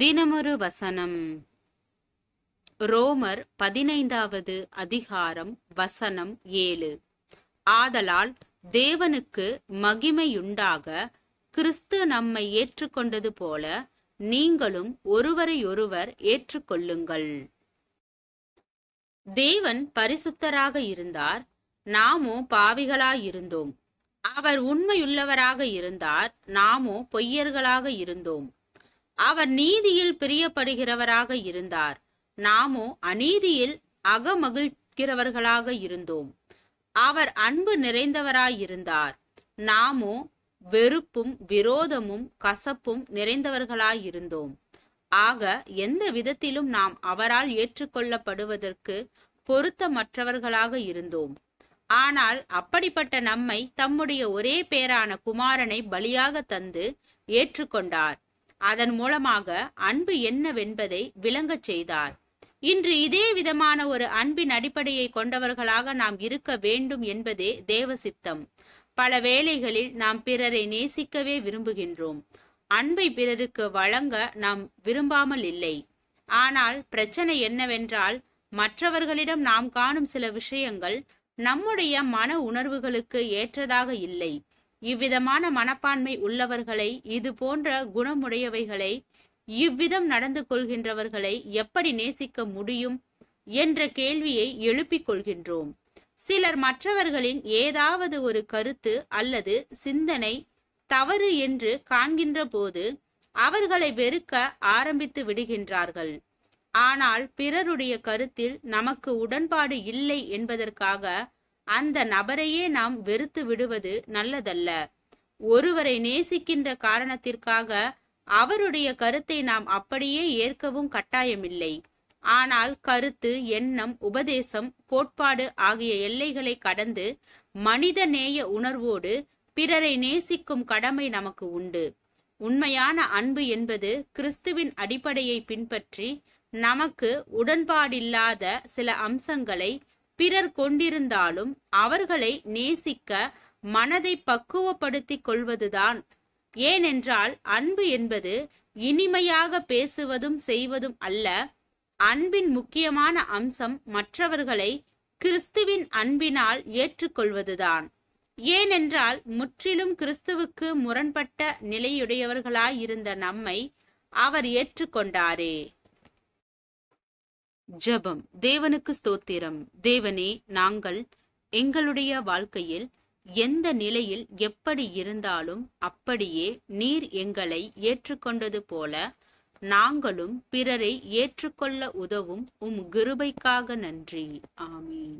தினமொரு வசனம் ரோமர் பதினைந்தாவது அதிகாரம் வசனம் ஏழு ஆதலால் தேவனுக்கு மகிமையுண்டாக கிறிஸ்து நம்மை ஏற்றுக்கொண்டது போல நீங்களும் ஒருவரையொருவர் ஏற்றுக்கொள்ளுங்கள் தேவன் பரிசுத்தராக இருந்தார் நாமோ பாவிகளாயிருந்தோம் அவர் உண்மையுள்ளவராக இருந்தார் நாமோ பொய்யர்களாக இருந்தோம் அவர் நீதியில் பிரியப்படுகிறவராக இருந்தார் நாமோ அநீதியில் அகமகிழ்கிறவர்களாக இருந்தோம் அவர் அன்பு நிறைந்தவராயிருந்தார் நாமோ வெறுப்பும் விரோதமும் கசப்பும் நிறைந்தவர்களாயிருந்தோம் ஆக எந்த விதத்திலும் நாம் அவரால் ஏற்றுக்கொள்ளப்படுவதற்கு பொருத்தமற்றவர்களாக இருந்தோம் ஆனால் அப்படிப்பட்ட நம்மை தம்முடைய ஒரே பேரான குமாரனை பலியாக தந்து ஏற்றுக்கொண்டார் அதன் மூலமாக அன்பு என்னவென்பதை விளங்கச் செய்தார் இன்று இதே விதமான ஒரு அன்பின் அடிப்படையை கொண்டவர்களாக நாம் இருக்க வேண்டும் என்பதே தேவ சித்தம் பல வேளைகளில் நாம் பிறரை நேசிக்கவே விரும்புகின்றோம் அன்பை பிறருக்கு வழங்க நாம் விரும்பாமல் இல்லை ஆனால் பிரச்சனை என்னவென்றால் மற்றவர்களிடம் நாம் காணும் சில விஷயங்கள் நம்முடைய மன உணர்வுகளுக்கு ஏற்றதாக இல்லை இவ்விதமான மனப்பான்மை உள்ளவர்களை இது போன்ற குணமுடையவைகளை இவ்விதம் நடந்து கொள்கின்றவர்களை எப்படி நேசிக்க முடியும் என்ற கேள்வியை எழுப்பிக் கொள்கின்றோம் சிலர் மற்றவர்களின் ஏதாவது ஒரு கருத்து அல்லது சிந்தனை தவறு என்று காண்கின்ற போது அவர்களை வெறுக்க ஆரம்பித்து விடுகின்றார்கள் ஆனால் பிறருடைய கருத்தில் நமக்கு உடன்பாடு இல்லை என்பதற்காக அந்த நபரையே நாம் வெறுத்து விடுவது நல்லதல்ல ஒருவரை நேசிக்கின்ற காரணத்திற்காக அவருடைய கருத்தை நாம் அப்படியே ஏற்கவும் கட்டாயமில்லை ஆனால் கருத்து எண்ணம் உபதேசம் கோட்பாடு ஆகிய எல்லைகளை கடந்து மனித நேய உணர்வோடு பிறரை நேசிக்கும் கடமை நமக்கு உண்டு உண்மையான அன்பு என்பது கிறிஸ்துவின் அடிப்படையை பின்பற்றி நமக்கு உடன்பாடில்லாத சில அம்சங்களை பிறர் கொண்டிருந்தாலும் அவர்களை நேசிக்க மனதை பக்குவப்படுத்திக் கொள்வதுதான் ஏனென்றால் அன்பு என்பது இனிமையாக பேசுவதும் செய்வதும் அல்ல அன்பின் முக்கியமான அம்சம் மற்றவர்களை கிறிஸ்துவின் அன்பினால் ஏற்றுக்கொள்வதுதான் ஏனென்றால் முற்றிலும் கிறிஸ்துவுக்கு முரண்பட்ட நிலையுடையவர்களாயிருந்த நம்மை அவர் ஏற்றுக்கொண்டாரே ஜபம் தேவனுக்கு ஸ்தோத்திரம் தேவனே நாங்கள் எங்களுடைய வாழ்க்கையில் எந்த நிலையில் எப்படி இருந்தாலும் அப்படியே நீர் எங்களை ஏற்றுக்கொண்டது போல நாங்களும் பிறரை ஏற்றுக்கொள்ள உதவும் உம் கிருபைக்காக நன்றி ஆமீன்